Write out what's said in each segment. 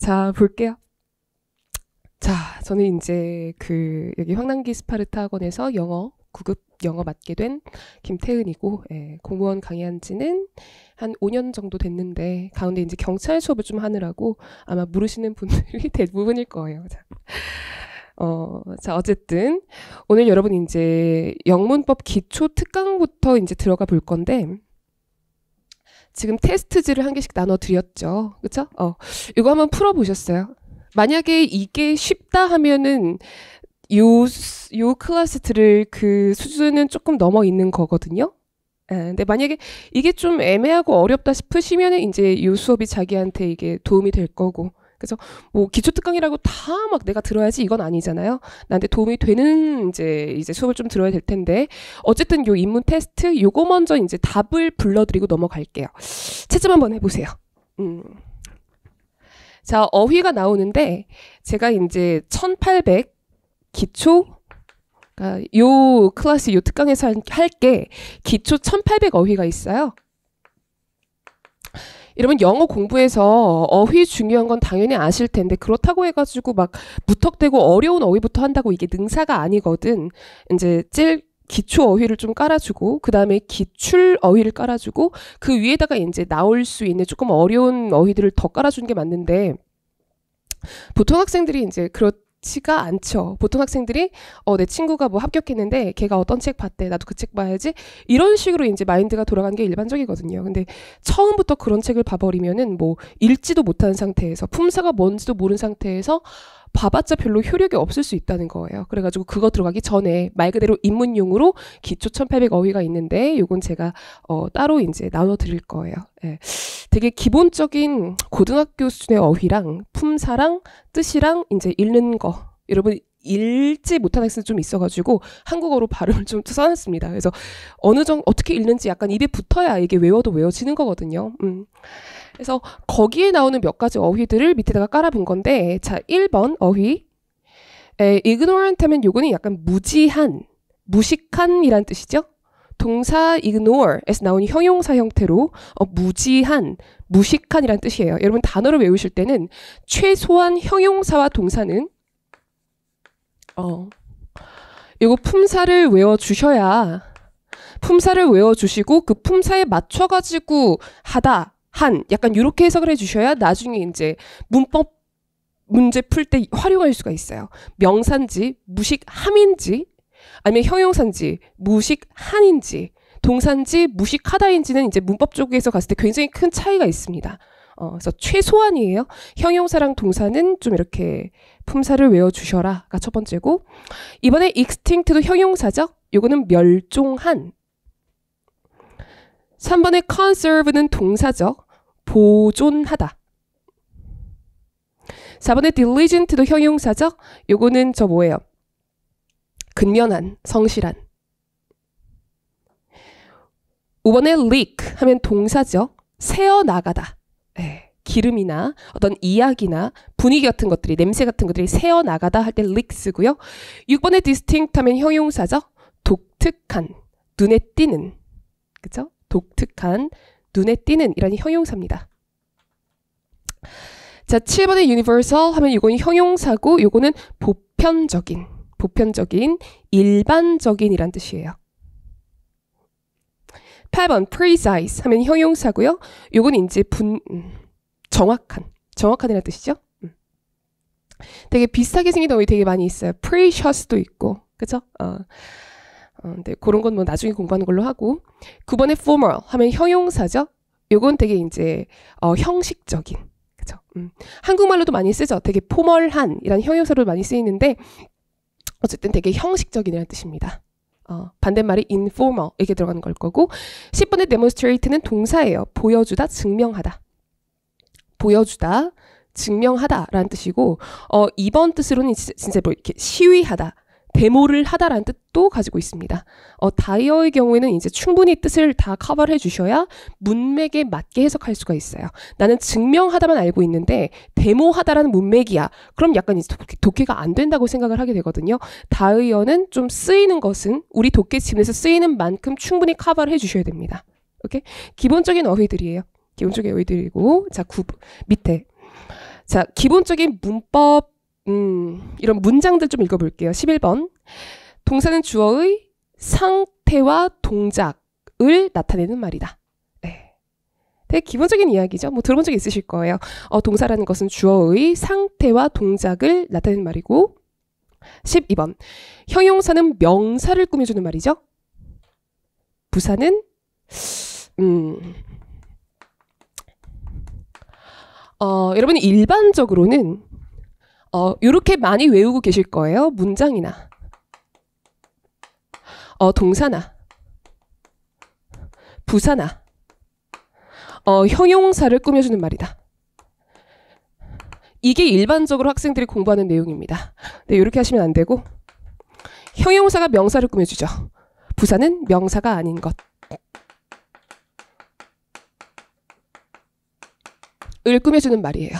자, 볼게요. 자, 저는 이제 그 여기 황남기 스파르타 학원에서 영어 구급 영어 맡게 된 김태은이고 예, 공무원 강의한 지는 한 5년 정도 됐는데 가운데 이제 경찰 수업을 좀 하느라고 아마 모르시는 분들이 대부분일 거예요. 자. 어, 자, 어쨌든 오늘 여러분 이제 영문법 기초 특강부터 이제 들어가 볼 건데 지금 테스트지를 한 개씩 나눠 드렸죠. 그쵸 어. 이거 한번 풀어 보셨어요? 만약에 이게 쉽다 하면은 요 요 클래스들을 그 수준은 조금 넘어 있는 거거든요. 아, 근데 만약에 이게 좀 애매하고 어렵다 싶으시면은 이제 요 수업이 자기한테 이게 도움이 될 거고 그래서 뭐 기초특강이라고 다 막 내가 들어야지 이건 아니잖아요. 나한테 도움이 되는 이제 이제 수업을 좀 들어야 될 텐데 어쨌든 요 입문 테스트 요거 먼저 이제 답을 불러드리고 넘어갈게요. 채점 한번 해보세요. 음. 자 어휘가 나오는데 제가 이제 1800 기초 그러니까 요 클래스 요 특강에서 할게 기초 1800 어휘가 있어요. 여러분 영어 공부에서 어휘 중요한 건 당연히 아실 텐데 그렇다고 해가지고 막 무턱대고 어려운 어휘부터 한다고 이게 능사가 아니거든. 이제 제일 기초 어휘를 좀 깔아주고 그 다음에 기출 어휘를 깔아주고 그 위에다가 이제 나올 수 있는 조금 어려운 어휘들을 더 깔아주는 게 맞는데 보통 학생들이 이제 그렇 지가 않죠. 보통 학생들이 어, 내 친구가 뭐 합격했는데 걔가 어떤 책 봤대. 나도 그 책 봐야지. 이런 식으로 이제 마인드가 돌아간 게 일반적이거든요. 근데 처음부터 그런 책을 봐버리면은 뭐 읽지도 못한 상태에서 품사가 뭔지도 모른 상태에서 봐봤자 별로 효력이 없을 수 있다는 거예요. 그래가지고 그거 들어가기 전에 말 그대로 입문용으로 기초 1800 어휘가 있는데 요건 제가 어, 따로 이제 나눠 드릴 거예요. 예. 되게 기본적인 고등학교 수준의 어휘랑 품사랑 뜻이랑 이제 읽는 거 여러분 읽지 못한 학생이 좀 있어가지고 한국어로 발음을 좀 써놨습니다. 그래서 어느 정도 어떻게 읽는지 약간 입에 붙어야 이게 외워도 외워지는 거거든요. 음. 그래서 거기에 나오는 몇 가지 어휘들을 밑에다가 깔아본 건데 자 1번 어휘 에, ignorant 하면 요거는 약간 무지한, 무식한이란 뜻이죠. 동사 ignore에서 나온 형용사 형태로 어, 무지한, 무식한이란 뜻이에요. 여러분 단어를 외우실 때는 최소한 형용사와 동사는 어. 이거 품사를 외워 주셔야 품사를 외워 주시고 그 품사에 맞춰 가지고 하다 한 약간 요렇게 해석을 해 주셔야 나중에 이제 문법 문제 풀 때 활용할 수가 있어요. 명사인지 무식함인지 아니면 형용사인지 무식한인지 동사인지 무식하다인지는 이제 문법 쪽에서 갔을 때 굉장히 큰 차이가 있습니다. 어, 그래서 최소한이에요. 형용사랑 동사는 좀 이렇게 품사를 외워주셔라가 첫 번째고 이번에 익스팅트도 형용사적 요거는 멸종한 3번에 conserve는 동사적 보존하다 4번에 diligent도 형용사적 요거는 저 뭐예요 근면한 성실한 5번에 leak 하면 동사적 새어나가다 네. 예. 기름이나 어떤 이야기나 분위기 같은 것들이 냄새 같은 것들이 새어 나가다 할 때릭 쓰고요. 6번의 distinct 하면 형용사죠. 독특한, 눈에 띄는. 그죠? 독특한, 눈에 띄는 이라 형용사입니다. 자, 7번의 universal 하면 이건 형용사고 요거는 보편적인, 보편적인, 일반적인이란 뜻이에요. 8번 precise 하면 형용사고요. 요건 이제 분 음. 정확한. 정확한이라는 뜻이죠. 음. 되게 비슷하게 생긴 어휘 되게 많이 있어요. precious도 있고, 그죠? 어. 어, 네, 그런 건 뭐 나중에 공부하는 걸로 하고. 9번에 formal 하면 형용사죠. 요건 되게 이제 어, 형식적인. 그죠? 음. 한국말로도 많이 쓰죠. 되게 포멀한 이런 형용사로 많이 쓰이는데 어쨌든 되게 형식적인이라는 뜻입니다. 어, 반대말이 informal 이게 들어가는 걸 거고 10번의 demonstrate는 동사예요. 보여주다, 증명하다. 보여주다, 증명하다라는 뜻이고 어 이번 뜻으로는 진짜 뭐 이렇게 시위하다, 데모를 하다라는 뜻도 가지고 있습니다. 어 다이어의 경우에는 이제 충분히 뜻을 다 커버를 해 주셔야 문맥에 맞게 해석할 수가 있어요. 나는 증명하다만 알고 있는데 데모하다라는 문맥이야. 그럼 약간 이제 독해가 안 된다고 생각을 하게 되거든요. 다이어는 좀 쓰이는 것은 우리 독해 지문에서 쓰이는 만큼 충분히 커버를 해 주셔야 됩니다. 오케이? 기본적인 어휘들이에요. 기본적여기드리고 자, 구 밑에 자, 기본적인 문법 음, 이런 문장들 좀 읽어 볼게요. 11번. 동사는 주어의 상태와 동작을 나타내는 말이다. 네. 되게 기본적인 이야기죠. 뭐 들어본 적 있으실 거예요. 어, 동사라는 것은 주어의 상태와 동작을 나타내는 말이고 12번. 형용사는 명사를 꾸며주는 말이죠. 부사는 음, 어, 여러분 일반적으로는 어, 이렇게 많이 외우고 계실 거예요. 문장이나 어, 동사나 부사나 어, 형용사를 꾸며주는 말이다. 이게 일반적으로 학생들이 공부하는 내용입니다. 네, 이렇게 하시면 안 되고 형용사가 명사를 꾸며주죠. 부사는 명사가 아닌 것. 을 꾸며주는 말이에요.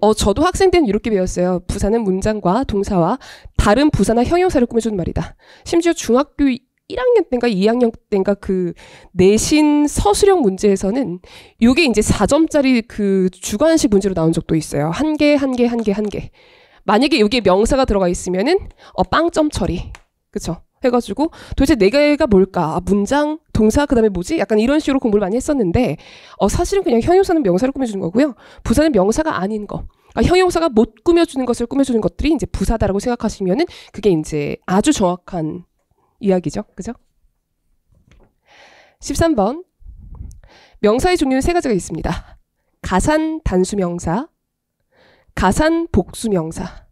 어, 저도 학생 때는 이렇게 배웠어요. 부사는 문장과 동사와 다른 부사나 형용사를 꾸며주는 말이다. 심지어 중학교 1학년 때인가 2학년 때인가 그 내신 서술형 문제에서는 요게 이제 4점짜리 그 주관식 문제로 나온 적도 있어요. 한 개, 한 개, 한 개, 한 개. 만약에 요게 명사가 들어가 있으면은 어, 빵점 처리. 그쵸? 해가지고 도대체 네개가 뭘까? 아, 문장, 동사, 그 다음에 뭐지? 약간 이런 식으로 공부를 많이 했었는데 어, 사실은 그냥 형용사는 명사를 꾸며주는 거고요. 부사는 명사가 아닌 거. 그러니까 형용사가 못 꾸며주는 것을 꾸며주는 것들이 이제 부사다라고 생각하시면은 그게 이제 아주 정확한 이야기죠. 그죠? 13번. 명사의 종류는 세 가지가 있습니다. 가산 단수명사, 가산 복수명사.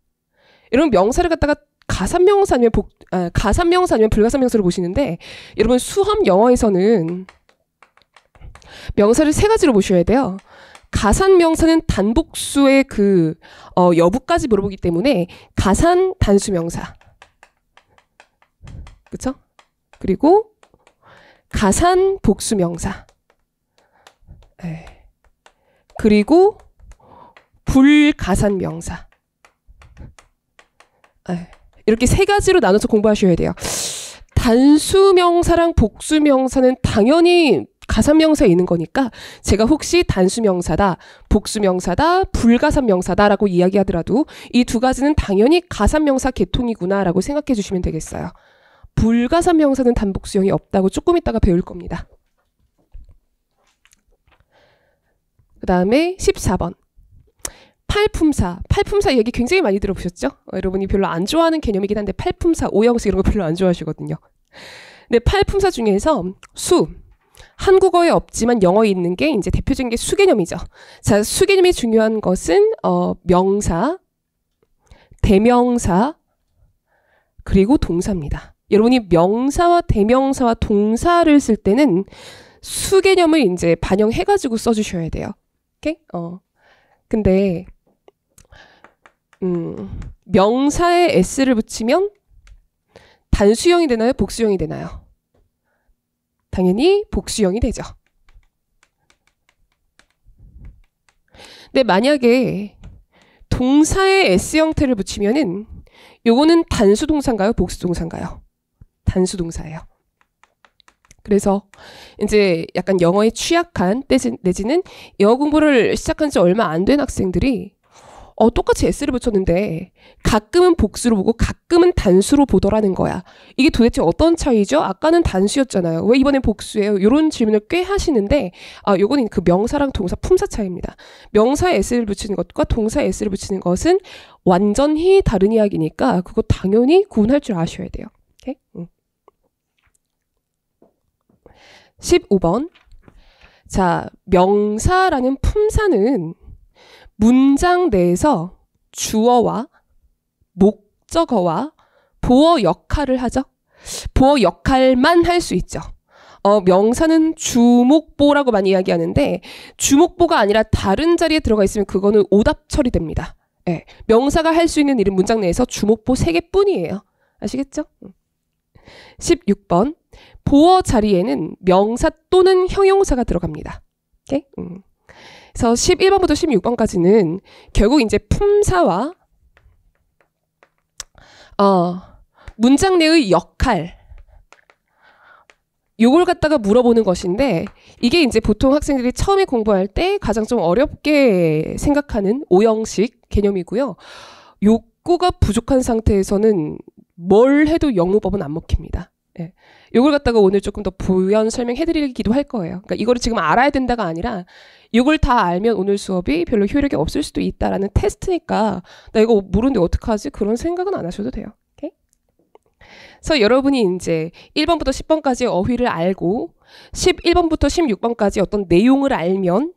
이런 명사를 갖다가 가산 명사 아니면 복 아, 가산 명사 아니면 불가산 명사를 보시는데 여러분 수험 영어에서는 명사를 세 가지로 보셔야 돼요. 가산 명사는 단복수의 그 어, 여부까지 물어보기 때문에 가산 단수 명사. 그쵸 그리고 가산 복수 명사. 네. 예. 그리고 불가산 명사. 네. 예. 이렇게 세 가지로 나눠서 공부하셔야 돼요. 단수명사랑 복수명사는 당연히 가산명사에 있는 거니까 제가 혹시 단수명사다, 복수명사다, 불가산명사다라고 이야기하더라도 이 두 가지는 당연히 가산명사 계통이구나라고 생각해 주시면 되겠어요. 불가산명사는 단복 수형이 없다고 조금 있다가 배울 겁니다. 그 다음에 14번. 팔품사. 팔품사 얘기 굉장히 많이 들어보셨죠? 어, 여러분이 별로 안 좋아하는 개념이긴 한데 팔품사, 오형식 이런 거 별로 안 좋아하시거든요. 근데 팔품사 중에서 수, 한국어에 없지만 영어에 있는 게 이제 대표적인 게 수개념이죠. 자, 수개념이 중요한 것은 어, 명사, 대명사, 그리고 동사입니다. 여러분이 명사와 대명사와 동사를 쓸 때는 수개념을 이제 반영해가지고 써주셔야 돼요. 오케이? 어. 근데 음, 명사에 s를 붙이면 단수형이 되나요? 복수형이 되나요? 당연히 복수형이 되죠. 근데 만약에 동사에 s 형태를 붙이면은 요거는 단수 동사인가요? 복수 동사인가요? 단수 동사예요. 그래서 이제 약간 영어에 취약한 내지는 영어 공부를 시작한 지 얼마 안 된 학생들이 어, 똑같이 S를 붙였는데 가끔은 복수로 보고 가끔은 단수로 보더라는 거야. 이게 도대체 어떤 차이죠? 아까는 단수였잖아요. 왜 이번엔 복수예요? 이런 질문을 꽤 하시는데 아, 요거는 그 명사랑 동사 품사 차이입니다. 명사에 S를 붙이는 것과 동사에 S를 붙이는 것은 완전히 다른 이야기니까 그거 당연히 구분할 줄 아셔야 돼요. 오케이? 응. 15번. 자, 명사라는 품사는 문장 내에서 주어와 목적어와 보어 역할을 하죠. 보어 역할만 할 수 있죠. 어, 명사는 주목보라고 많이 이야기하는데 주목보가 아니라 다른 자리에 들어가 있으면 그거는 오답 처리됩니다. 예, 명사가 할 수 있는 일은 문장 내에서 주목보 3개뿐이에요 아시겠죠? 16번 보어 자리에는 명사 또는 형용사가 들어갑니다. 오케이? 음. 그래서 11번부터 16번까지는 결국 이제 품사와 어, 문장 내의 역할 요걸 갖다가 물어보는 것인데 이게 이제 보통 학생들이 처음에 공부할 때 가장 좀 어렵게 생각하는 오형식 개념이고요. 욕구가 부족한 상태에서는 뭘 해도 영어법은 안 먹힙니다. 예. 요걸 갖다가 오늘 조금 더 부연 설명해드리기도 할 거예요. 그러니까 이거를 지금 알아야 된다가 아니라 요걸 다 알면 오늘 수업이 별로 효력이 없을 수도 있다라는 테스트니까 나 이거 모르는데 어떡하지? 그런 생각은 안 하셔도 돼요. 오케이? 그래서 여러분이 이제 1번부터 10번까지 어휘를 알고 11번부터 16번까지 어떤 내용을 알면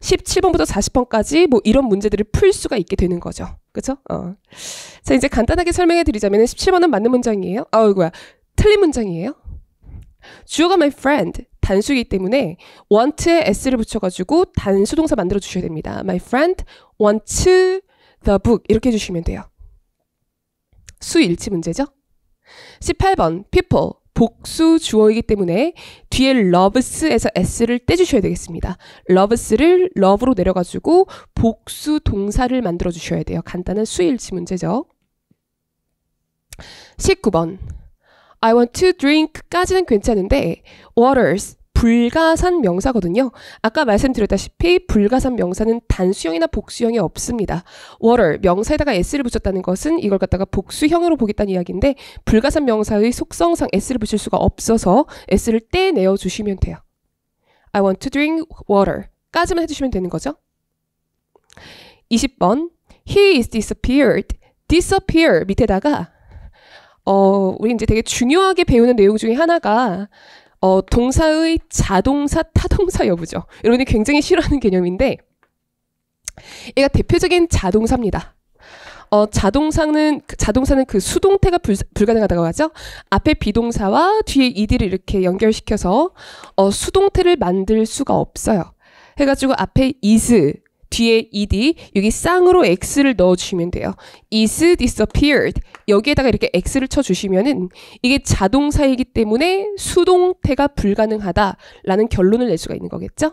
17번부터 40번까지 뭐 이런 문제들을 풀 수가 있게 되는 거죠. 그죠? 어. 자, 이제 간단하게 설명해 드리자면 17번은 맞는 문장이에요. 아이고야. 틀린 문장이에요. 주어가 my friend 단수이기 때문에 want에 s를 붙여가지고 단수 동사 만들어 주셔야 됩니다. My friend wants the book 이렇게 해주시면 돼요. 수 일치 문제죠. 18번 people 복수 주어이기 때문에 뒤에 loves에서 s를 떼주셔야 되겠습니다. loves를 love로 내려가지고 복수 동사를 만들어 주셔야 돼요. 간단한 수일치 문제죠. 19번 I want to drink까지는 괜찮은데 waters 불가산 명사거든요. 아까 말씀드렸다시피 불가산 명사는 단수형이나 복수형이 없습니다. water 명사에다가 s를 붙였다는 것은 이걸 갖다가 복수형으로 보겠다는 이야기인데 불가산 명사의 속성상 s를 붙일 수가 없어서 s를 떼내어 주시면 돼요. I want to drink water 까지만 해주시면 되는 거죠. 20번 He is disappeared. disappear 밑에다가 어, 우리 이제 되게 중요하게 배우는 내용 중에 하나가 어, 동사의 자동사, 타동사 여부죠. 여러분이 굉장히 싫어하는 개념인데 얘가 대표적인 자동사입니다. 어, 자동사는 그, 자동사는 그 수동태가 불, 불가능하다고 하죠. 앞에 비동사와 뒤에 이디를 이렇게 연결시켜서 어, 수동태를 만들 수가 없어요. 해가지고 앞에 is 뒤에 ed 여기 쌍으로 x를 넣어주시면 돼요. is disappeared 여기에다가 이렇게 x를 쳐주시면은 이게 자동사이기 때문에 수동태가 불가능하다라는 결론을 낼 수가 있는 거겠죠?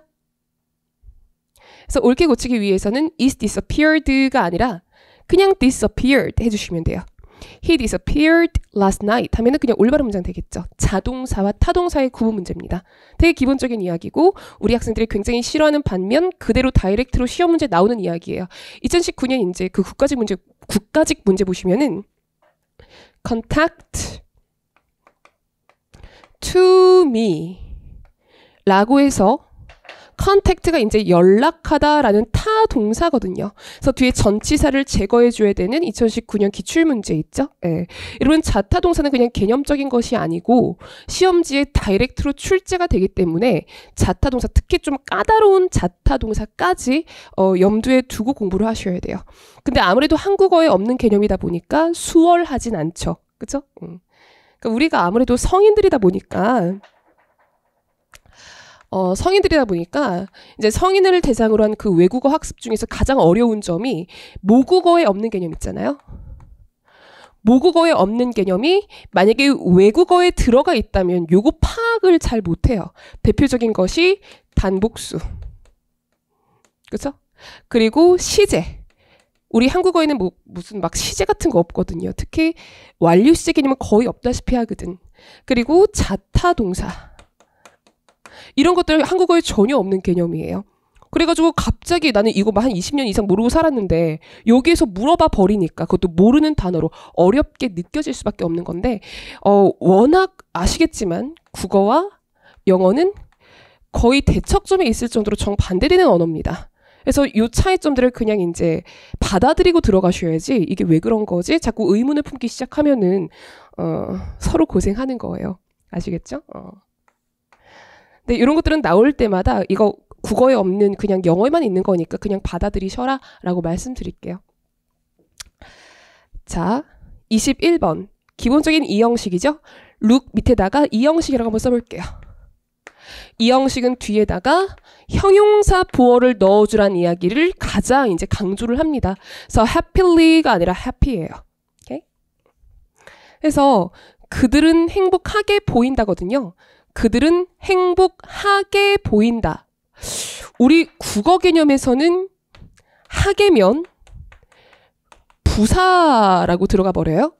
그래서 옳게 고치기 위해서는 is disappeared가 아니라 그냥 disappeared 해주시면 돼요. He disappeared last night 하면은 그냥 올바른 문장 되겠죠. 자동사와 타동사의 구분 문제입니다. 되게 기본적인 이야기고 우리 학생들이 굉장히 싫어하는 반면 그대로 다이렉트로 시험 문제 나오는 이야기예요. 2019년 이제 그 국가직 문제 국가직 문제 보시면은 contact to me 라고 해서 c 택트가 이제 연락하다라는 타 동사거든요. 그래서 뒤에 전치사를 제거해 줘야 되는 2019년 기출 문제 있죠? 예. 이런 자타 동사는 그냥 개념적인 것이 아니고 시험지에 다이렉트로 출제가 되기 때문에 자타 동사 특히 좀 까다로운 자타 동사까지 어, 염두에 두고 공부를 하셔야 돼요. 근데 아무래도 한국어에 없는 개념이다 보니까 수월하진 않죠. 그죠 음. 그러니까 우리가 아무래도 성인들이다 보니까 어, 성인들이다 보니까 이제 성인을 대상으로 한 그 외국어 학습 중에서 가장 어려운 점이 모국어에 없는 개념 있잖아요. 모국어에 없는 개념이 만약에 외국어에 들어가 있다면 요거 파악을 잘 못해요. 대표적인 것이 단복수. 그렇죠? 그리고 시제. 우리 한국어에는 뭐, 무슨 막 시제 같은 거 없거든요. 특히 완료시제 개념은 거의 없다시피 하거든. 그리고 자타동사. 이런 것들 한국어에 전혀 없는 개념이에요. 그래가지고 갑자기 나는 이거 한 20년 이상 모르고 살았는데 여기에서 물어봐 버리니까 그것도 모르는 단어로 어렵게 느껴질 수밖에 없는 건데 어 워낙 아시겠지만 국어와 영어는 거의 대척점에 있을 정도로 정반대되는 언어입니다. 그래서 요 차이점들을 그냥 이제 받아들이고 들어가셔야지 이게 왜 그런 거지? 자꾸 의문을 품기 시작하면은 어 서로 고생하는 거예요. 아시겠죠? 어. 근데 네, 이런 것들은 나올 때마다 이거 국어에 없는 그냥 영어에만 있는 거니까 그냥 받아들이셔라 라고 말씀드릴게요. 자, 21번. 기본적인 이 형식이죠? 룩 밑에다가 이 형식이라고 한번 써볼게요. 이 형식은 뒤에다가 형용사 부호를 넣어주란 이야기를 가장 이제 강조를 합니다. 그래서 happily가 아니라 happy예요. 오케이? 그래서 그들은 행복하게 보인다거든요. 그들은 행복하게 보인다. 우리 국어 개념에서는 하게면 부사라고 들어가 버려요.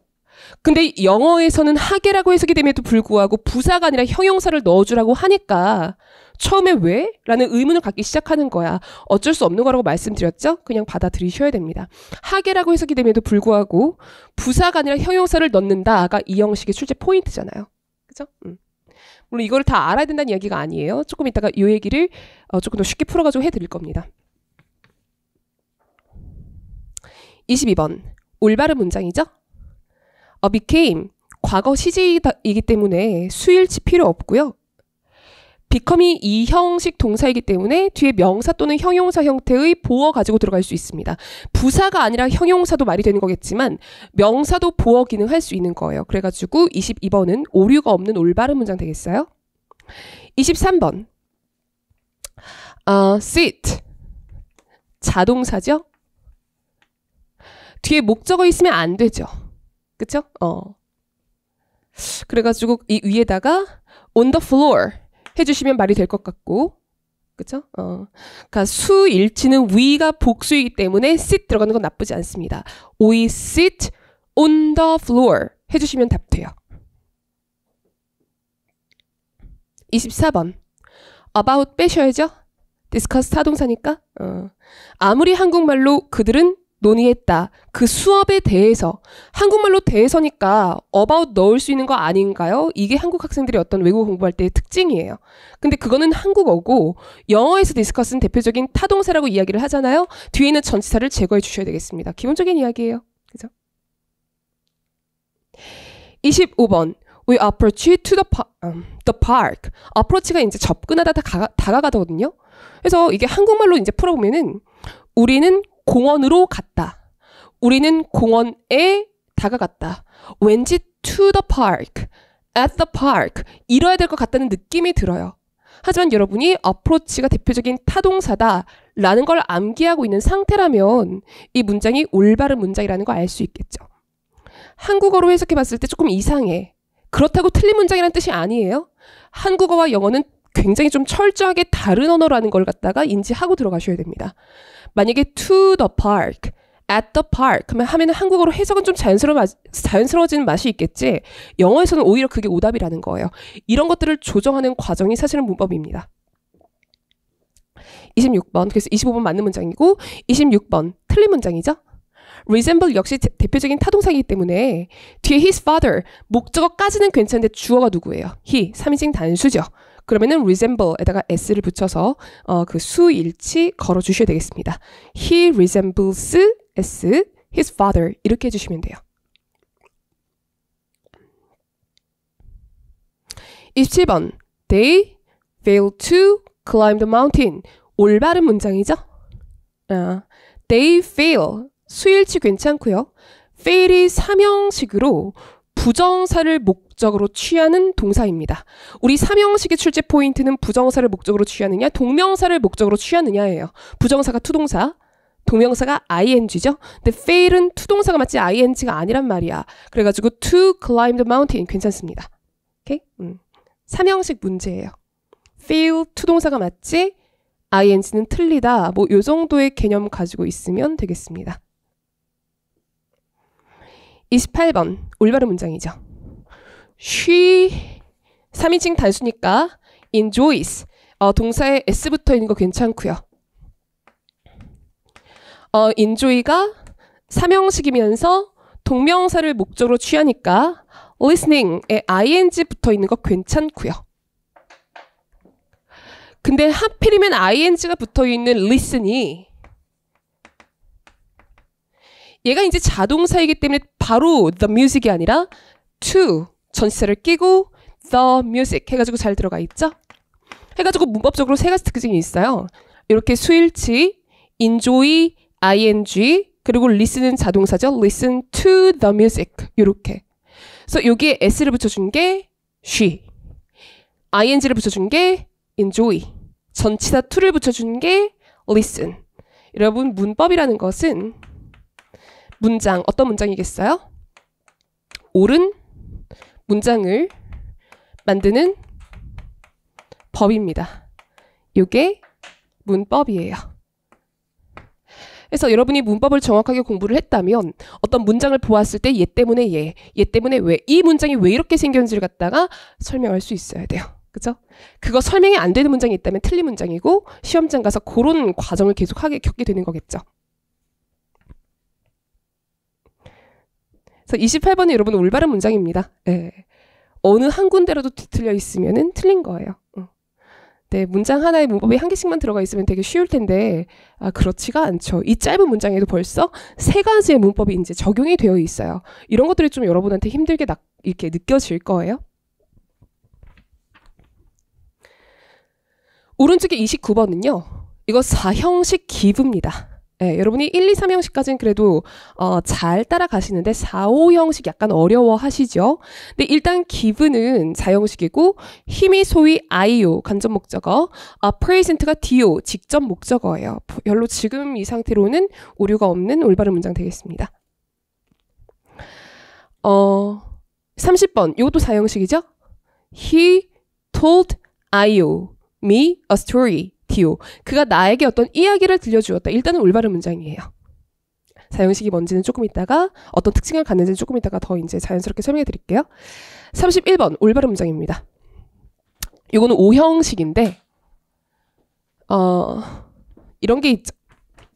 근데 영어에서는 하게라고 해석이 됨에도 불구하고 부사가 아니라 형용사를 넣어주라고 하니까 처음에 왜? 라는 의문을 갖기 시작하는 거야. 어쩔 수 없는 거라고 말씀드렸죠? 그냥 받아들이셔야 됩니다. 하게라고 해석이 됨에도 불구하고 부사가 아니라 형용사를 넣는다가 이 형식의 출제 포인트잖아요. 그죠? 음. 물론 이걸 다 알아야 된다는 이야기가 아니에요. 조금 이따가 이 얘기를 어, 조금 더 쉽게 풀어가지고 해드릴 겁니다. 22번 올바른 문장이죠? 어, became 과거 시제이기 때문에 수일치 필요 없고요. 비컴이 이형식 동사이기 때문에 뒤에 명사 또는 형용사 형태의 보어 가지고 들어갈 수 있습니다. 부사가 아니라 형용사도 말이 되는 거겠지만 명사도 보어 기능할 수 있는 거예요. 그래가지고 22번은 오류가 없는 올바른 문장 되겠어요? 23번 어, sit 자동사죠? 뒤에 목적어 있으면 안 되죠. 그쵸? 어. 그래가지고 이 위에다가 on the floor 해주시면 말이 될 것 같고 그쵸? 어. 그니까 수일치는 위가 복수이기 때문에 sit 들어가는 건 나쁘지 않습니다. We sit on the floor 해주시면 답 돼요. 24번 about 빼셔야죠. discuss 타동사니까 어. 아무리 한국말로 그들은 논의했다. 그 수업에 대해서 한국말로 대해서니까 about 넣을 수 있는 거 아닌가요? 이게 한국 학생들이 어떤 외국어 공부할 때의 특징이에요. 근데 그거는 한국어고 영어에서 디스커스는 대표적인 타동사라고 이야기를 하잖아요. 뒤에 있는 전치사를 제거해 주셔야 되겠습니다. 기본적인 이야기예요. 그죠? 25번 We approach to the, um, the park. approach가 이제 접근하다 다가, 다가가거든요. 그래서 이게 한국말로 이제 풀어보면은 우리는 공원으로 갔다. 우리는 공원에 다가갔다. 왠지 to the park, at the park 이뤄야 될 것 같다는 느낌이 들어요. 하지만 여러분이 어프로치가 대표적인 타동사다라는 걸 암기하고 있는 상태라면 이 문장이 올바른 문장이라는 걸 알 수 있겠죠. 한국어로 해석해 봤을 때 조금 이상해. 그렇다고 틀린 문장이라는 뜻이 아니에요. 한국어와 영어는 굉장히 좀 철저하게 다른 언어라는 걸 갖다가 인지하고 들어가셔야 됩니다. 만약에 to the park, at the park 그면 하면 한국어로 해석은 좀 자연스러워, 자지는 맛이 있겠지. 영어에서는 오히려 그게 오답이라는 거예요. 이런 것들을 조정하는 과정이 사실은 문법입니다. 26번. 그래서 25번 맞는 문장이고 26번 틀린 문장이죠. resemble 역시 대, 대표적인 타동사이기 때문에 뒤에 his father 목적어까지는 괜찮은데 주어가 누구예요? he 3인칭 단수죠. 그러면은 resemble에다가 s를 붙여서 어, 그 수일치 걸어 주셔야 되겠습니다. He resembles s his father 이렇게 해주시면 돼요. 27번 They failed to climb the mountain 올바른 문장이죠? 아, they fail 수일치 괜찮고요. fail이 사명식으로 부정사를 목 목적으로 취하는 동사입니다. 우리 삼형식의 출제 포인트는 부정사를 목적으로 취하느냐, 동명사를 목적으로 취하느냐예요. 부정사가 투동사, 동명사가 ing죠. 근데 fail은 투동사가 맞지 ing가 아니란 말이야. 그래가지고 to climb the mountain 괜찮습니다. 오케이? 음. 삼형식 문제예요. fail 투동사가 맞지 ing는 틀리다. 뭐 요 정도의 개념 가지고 있으면 되겠습니다. 28번 올바른 문장이죠. she 3인칭 단수니까 enjoys 어, 동사에 s 붙어 있는 거 괜찮고요. 어, enjoy가 삼형식이면서 동명사를 목적으로 취하니까 listening에 ing 붙어 있는 거 괜찮고요. 근데 하필이면 ing가 붙어 있는 listen이 얘가 이제 자동사이기 때문에 바로 the music이 아니라 to 전시사를 끼고 the music 해가지고 잘 들어가 있죠? 해가지고 문법적으로 세 가지 특징이 있어요. 이렇게 수일치, enjoy, ing, 그리고 listen은 자동사죠. listen to the music. 이렇게. 그래서 여기에 s를 붙여준 게 she, ing를 붙여준 게 enjoy, 전치사 to를 붙여준 게 listen. 여러분 문법이라는 것은 문장 어떤 문장이겠어요? 옳은 문장을 만드는 법입니다. 이게 문법이에요. 그래서 여러분이 문법을 정확하게 공부를 했다면 어떤 문장을 보았을 때 얘 때문에 얘, 얘 때문에 왜, 이 문장이 왜 이렇게 생겼는지를 갖다가 설명할 수 있어야 돼요. 그죠? 그거 설명이 안 되는 문장이 있다면 틀린 문장이고 시험장 가서 그런 과정을 계속하게 겪게 되는 거겠죠. 그래서 28번은 여러분 올바른 문장입니다. 예. 어느 한 군데라도 뒤틀려 있으면은 틀린 거예요. 어. 네, 문장 하나에 문법이 뭐 한 개씩만 들어가 있으면 되게 쉬울 텐데, 아, 그렇지가 않죠. 이 짧은 문장에도 벌써 세 가지의 문법이 이제 적용이 되어 있어요. 이런 것들이 좀 여러분한테 힘들게 나, 이렇게 느껴질 거예요. 오른쪽에 29번은요, 이거 4형식 기브입니다. 예, 여러분이 1, 2, 3형식까지는 그래도 어, 잘 따라가시는데 4, 5형식 약간 어려워하시죠? 근데 일단 g i 는 자형식이고 힘이 소위 IO, 간접 목적어, 아, p r e s 가 DO, 직접 목적어예요. 별로 지금 이 상태로는 오류가 없는 올바른 문장 되겠습니다. 어, 30번, 요것도 자형식이죠? He told IO me a story. 디오. 그가 나에게 어떤 이야기를 들려주었다. 일단은 올바른 문장이에요. 사용식이 뭔지는 조금 있다가 어떤 특징을 갖는지 는 조금 있다가 더 이제 자연스럽게 설명해 드릴게요. 31번 올바른 문장입니다. 이거는 오형식인데 어 이런 게 있죠.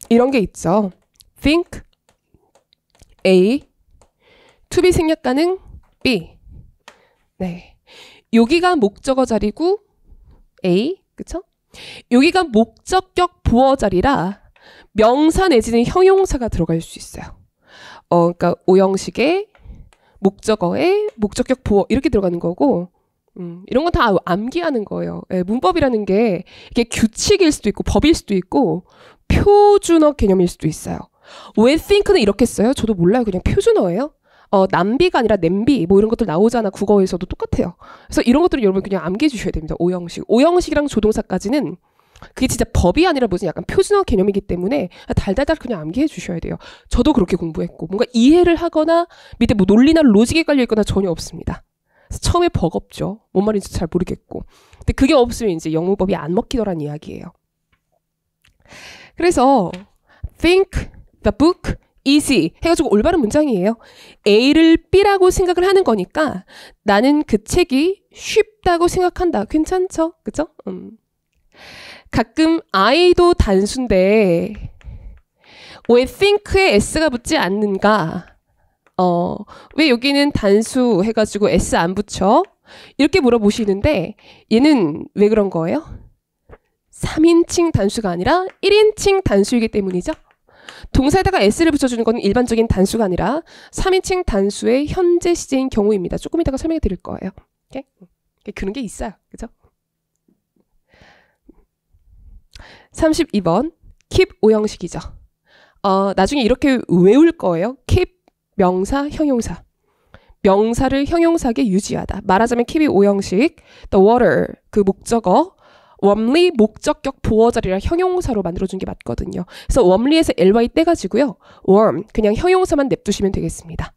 이런 게 있죠. think A to be 생략 가능 B 네. 여기가 목적어 자리고 A 그쵸? 여기가 목적격 부어 자리라 명사 내지는 형용사가 들어갈 수 있어요. 어, 그러니까 오형식의 목적어에 목적격 보어 이렇게 들어가는 거고 음, 이런 건 다 암기하는 거예요. 예, 문법이라는 게 이게 규칙일 수도 있고 법일 수도 있고 표준어 개념일 수도 있어요. 왜 think는 이렇게 써요? 저도 몰라요. 그냥 표준어예요. 어, 남비가 아니라 냄비 뭐 이런 것들 나오잖아 국어에서도 똑같아요. 그래서 이런 것들을 여러분 그냥 암기해 주셔야 됩니다. 오형식, 오형식이랑 조동사까지는 그게 진짜 법이 아니라 무슨 약간 표준어 개념이기 때문에 달달달 그냥 암기해 주셔야 돼요. 저도 그렇게 공부했고 뭔가 이해를 하거나 밑에 뭐 논리나 로직에 깔려 있거나 전혀 없습니다. 처음에 버겁죠. 뭔 말인지 잘 모르겠고. 근데 그게 없으면 이제 영문법이 안 먹히더란 이야기예요. 그래서 think the book 이지 해가지고 올바른 문장이에요. A를 B라고 생각을 하는 거니까 나는 그 책이 쉽다고 생각한다. 괜찮죠? 그죠? 음. 가끔 I도 단순데 왜 think에 S가 붙지 않는가? 어, 왜 여기는 단수 해가지고 S 안 붙여? 이렇게 물어보시는데 얘는 왜 그런 거예요? 3인칭 단수가 아니라 1인칭 단수이기 때문이죠. 동사에다가 s를 붙여주는 건 일반적인 단수가 아니라 3인칭 단수의 현재 시제인 경우입니다. 조금 이따가 설명해 드릴 거예요. 오케이? 그런 게 있어요. 그죠? 32번 keep 오형식이죠. 어, 나중에 이렇게 외울 거예요. keep 명사 형용사. 명사를 형용사에 유지하다. 말하자면 keep이 오형식, the water 그 목적어, 웜리 목적격 보어자리라 형용사로 만들어준 게 맞거든요. 그래서 웜리에서 ly 떼가지고요. warm 그냥 형용사만 냅두시면 되겠습니다.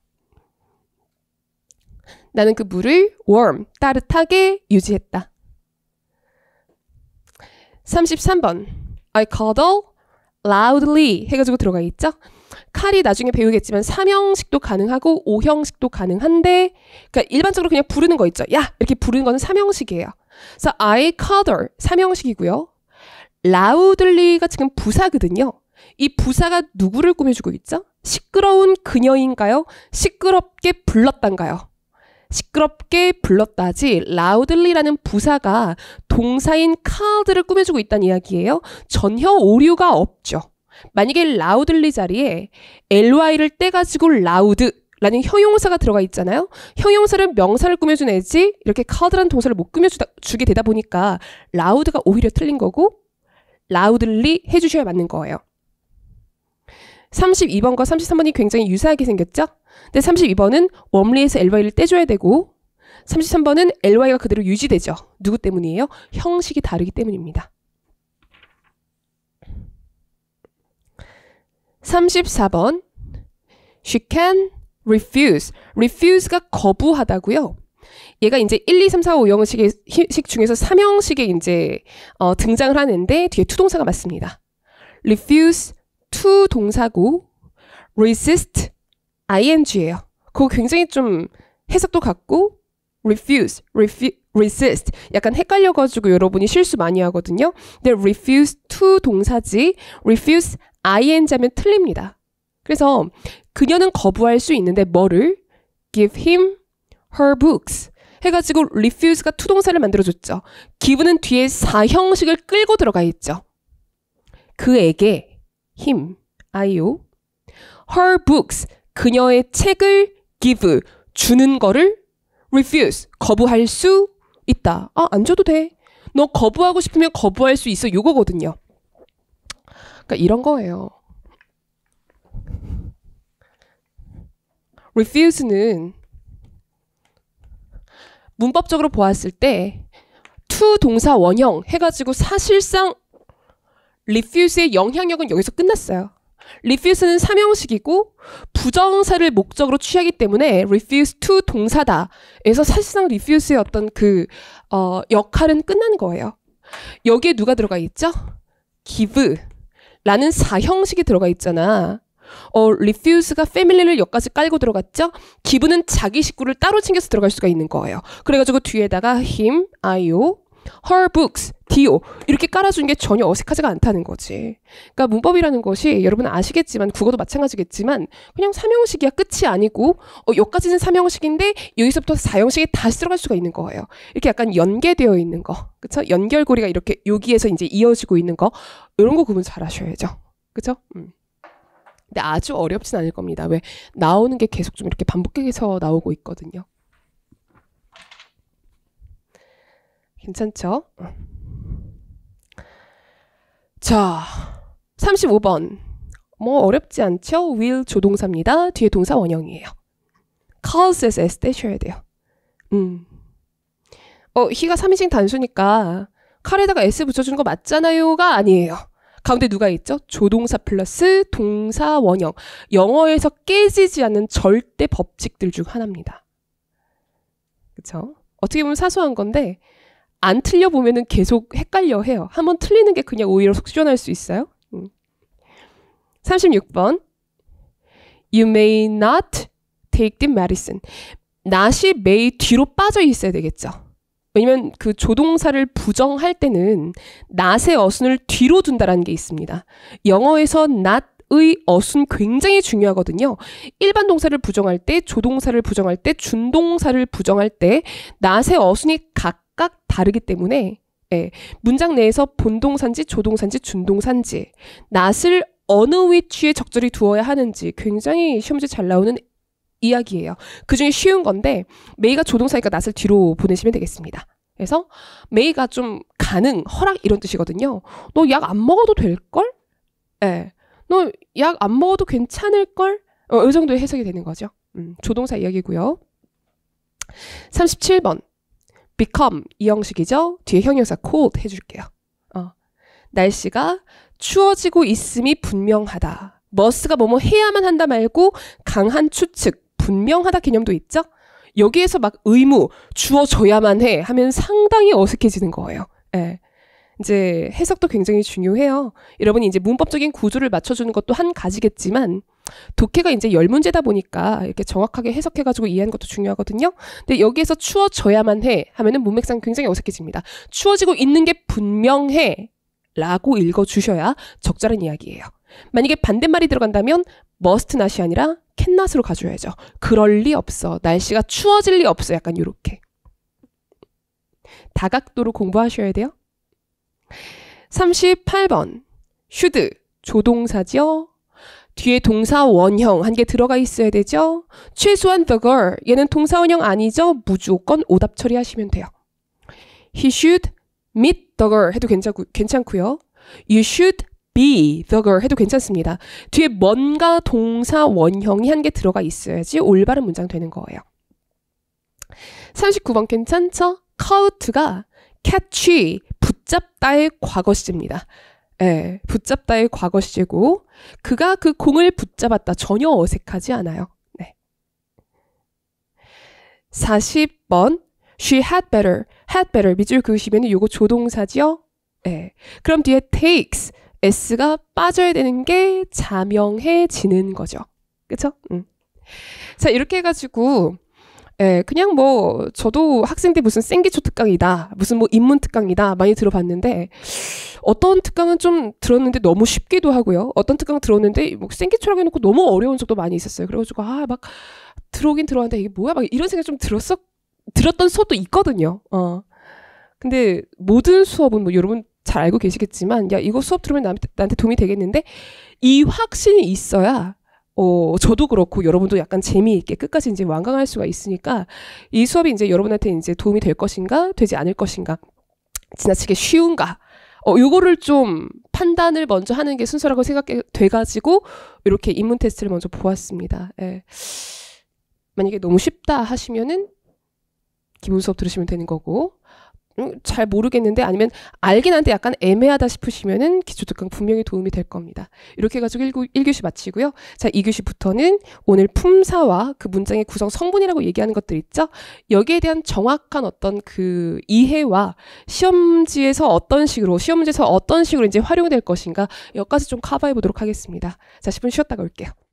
나는 그 물을 warm 따뜻하게 유지했다. 33번 I cuddle loudly 해가지고 들어가 있죠. 칼이 나중에 배우겠지만 3형식도 가능하고 5형식도 가능한데 그러니까 일반적으로 그냥 부르는 거 있죠. 야 이렇게 부르는 거는 3형식이에요. 그래서 I color 삼형식이고요. loudly가 지금 부사거든요. 이 부사가 누구를 꾸며주고 있죠? 시끄러운 그녀인가요? 시끄럽게 불렀단가요? 시끄럽게 불렀다지 loudly라는 부사가 동사인 called를 꾸며주고 있다는 이야기예요. 전혀 오류가 없죠. 만약에 loudly 자리에 ly를 떼가지고 loud 라는 형용사가 들어가 있잖아요. 형용사를 명사를 꾸며주내지 이렇게 카드라는 동사를 못 꾸며주게 되다 보니까 라우드가 오히려 틀린 거고 라우들리 해주셔야 맞는 거예요. 32번과 33번이 굉장히 유사하게 생겼죠? 근데 32번은 웜리에서 LY를 떼줘야 되고 33번은 LY가 그대로 유지되죠. 누구 때문이에요? 형식이 다르기 때문입니다. 34번 She can refuse. refuse가 거부하다고요. 얘가 이제 1, 2, 3, 4, 5 영어식 식 중에서 3형식에 이제 어, 등장을 하는데 뒤에 투동사가 맞습니다. refuse to 동사고 resist ing예요. 그거 굉장히 좀 해석도 같고 refuse, refu, resist 약간 헷갈려가지고 여러분이 실수 많이 하거든요. 근데 refuse to 동사지 refuse ing하면 틀립니다. 그래서 그녀는 거부할 수 있는데 뭐를? give him her books. 해가지고 refuse가 투동사를 만들어줬죠. give는 뒤에 사형식을 끌고 들어가 있죠. 그에게 him, 아이오 her books, 그녀의 책을 give, 주는 거를 refuse, 거부할 수 있다. 아, 안 줘도 돼. 너 거부하고 싶으면 거부할 수 있어. 요거거든요. 그러니까 이런 거예요. refuse는 문법적으로 보았을 때 to 동사 원형 해가지고 사실상 refuse의 영향력은 여기서 끝났어요. refuse는 삼형식이고 부정사를 목적으로 취하기 때문에 refuse to 동사다에서 사실상 refuse의 어떤 그 어, 역할은 끝난 거예요. 여기에 누가 들어가 있죠? give 라는 사형식이 들어가 있잖아. 어, refuse가 패밀리를 여기까지 깔고 들어갔죠? 기부는 자기 식구를 따로 챙겨서 들어갈 수가 있는 거예요. 그래가지고 뒤에다가 him, io, her books, do 이렇게 깔아준게 전혀 어색하지가 않다는 거지. 그러니까 문법이라는 것이 여러분 아시겠지만 국어도 마찬가지겠지만 그냥 3형식이야 끝이 아니고 어, 여기까지는 3형식인데 여기서부터 4형식에 다시 들어갈 수가 있는 거예요. 이렇게 약간 연계되어 있는 거, 그쵸 연결고리가 이렇게 여기에서 이제 이어지고 있는 거 이런 거 구분 잘 하셔야죠. 그쵸 음. 근데 아주 어렵진 않을 겁니다. 왜 나오는 게 계속 좀 이렇게 반복해서 나오고 있거든요. 괜찮죠? 자, 35번. 뭐 어렵지 않죠? will 조동사입니다. 뒤에 동사 원형이에요. causes s 떼셔야 돼요. 음. 어, h 가 3인칭 단수니까 칼에다가 s 붙여주는 거 맞잖아요가 아니에요. 가운데 누가 있죠? 조동사 플러스 동사 원형. 영어에서 깨지지 않는 절대 법칙들 중 하나입니다. 그쵸 어떻게 보면 사소한 건데 안 틀려 보면은 계속 헷갈려 해요. 한번 틀리는 게 그냥 오히려 속 시원할 수 있어요. 36번. 음. You may not take the medicine. not이 may 뒤로 빠져 있어야 되겠죠. 왜냐면 그 조동사를 부정할 때는 not의 어순을 뒤로 둔다라는 게 있습니다. 영어에서 not 의 어순 굉장히 중요하거든요. 일반 동사를 부정할 때, 조동사를 부정할 때, 준동사를 부정할 때, not의 어순이 각각 다르기 때문에 예, 문장 내에서 본동산지, 조동산지, 준동산지, not을 어느 위치에 적절히 두어야 하는지 굉장히 시험지 잘 나오는 이야기예요. 그 중에 쉬운 건데 메이가 조동사니까 낫을 뒤로 보내시면 되겠습니다. 그래서 메이가 좀 가능, 허락 이런 뜻이거든요. 너 약 안 먹어도 될 걸? 예. 너약 안 먹어도 괜찮을 걸? 어, 이 정도의 해석이 되는 거죠. 음, 조동사 이야기고요. 37번. become 이 형식이죠. 뒤에 형용사 cold 해 줄게요. 어. 날씨가 추워지고 있음이 분명하다. 머스가 뭐 뭐 해야만 한다 말고 강한 추측, 분명하다 개념도 있죠? 여기에서 막 의무, 주어줘야만 해 하면 상당히 어색해지는 거예요. 예. 이제 해석도 굉장히 중요해요. 여러분이 이제 문법적인 구조를 맞춰주는 것도 한 가지겠지만, 독해가 이제 열 문제다 보니까 이렇게 정확하게 해석해가지고 이해하는 것도 중요하거든요. 근데 여기에서 추워져야만 해 하면은 문맥상 굉장히 어색해집니다. 추워지고 있는 게 분명해 라고 읽어주셔야 적절한 이야기예요. 만약에 반대말이 들어간다면 must not이 아니라 캔낫으로 가져야죠. 그럴 리 없어. 날씨가 추워질 리 없어. 약간 요렇게. 다각도로 공부하셔야 돼요. 38번. 슈드. 조동사지요. 뒤에 동사 원형 한 개 들어가 있어야 되죠. 최소한 the girl. 얘는 동사 원형 아니죠. 무조건 오답 처리하시면 돼요. He should meet the girl 해도 괜찮고, 괜찮고요. You should be the 해도 괜찮습니다. 뒤에 뭔가 동사 원형이 한 개 들어가 있어야지 올바른 문장 되는 거예요. 39번 괜찮죠? 카우트가 catch, 붙잡다의 과거 시제입니다. 예, 붙잡다의 과거 시제고 그가 그 공을 붙잡았다. 전혀 어색하지 않아요. 네. 40번 she had better, had better 밑줄 그으시면 요거 조동사지요? 예. 그럼 뒤에 takes S가 빠져야 되는 게 자명해지는 거죠. 그쵸? 음. 자, 이렇게 해가지고, 예, 그냥 뭐, 저도 학생 때 무슨 생기초 특강이다, 무슨 뭐 인문 특강이다, 많이 들어봤는데, 어떤 특강은 좀 들었는데 너무 쉽기도 하고요. 어떤 특강 들었는데, 뭐 생기초라고 해놓고 너무 어려운 적도 많이 있었어요. 그래가지고, 아, 막, 들어오긴 들어왔는데 이게 뭐야? 막 이런 생각 좀 들었어, 들었던 수업도 있거든요. 어. 근데 모든 수업은 뭐 여러분 잘 알고 계시겠지만 야 이거 수업 들으면 나한테, 나한테 도움이 되겠는데 이 확신이 있어야 어, 저도 그렇고 여러분도 약간 재미있게 끝까지 이제 완강할 수가 있으니까 이 수업이 이제 여러분한테 이제 도움이 될 것인가 되지 않을 것인가 지나치게 쉬운가 어, 요거를 좀 판단을 먼저 하는 게 순서라고 생각해 돼가지고 이렇게 입문 테스트를 먼저 보았습니다. 예. 만약에 너무 쉽다 하시면은 기본 수업 들으시면 되는 거고 음, 잘 모르겠는데 아니면 알긴 한데 약간 애매하다 싶으시면은 기초특강 분명히 도움이 될 겁니다. 이렇게 해가지고 1 1교시 마치고요. 자, 2교시부터는 오늘 품사와 그 문장의 구성 성분이라고 얘기하는 것들 있죠? 여기에 대한 정확한 어떤 그 이해와 시험지에서 어떤 식으로, 시험지에서 어떤 식으로 이제 활용될 것인가, 여기까지 좀 커버해 보도록 하겠습니다. 자, 10분 쉬었다가 올게요.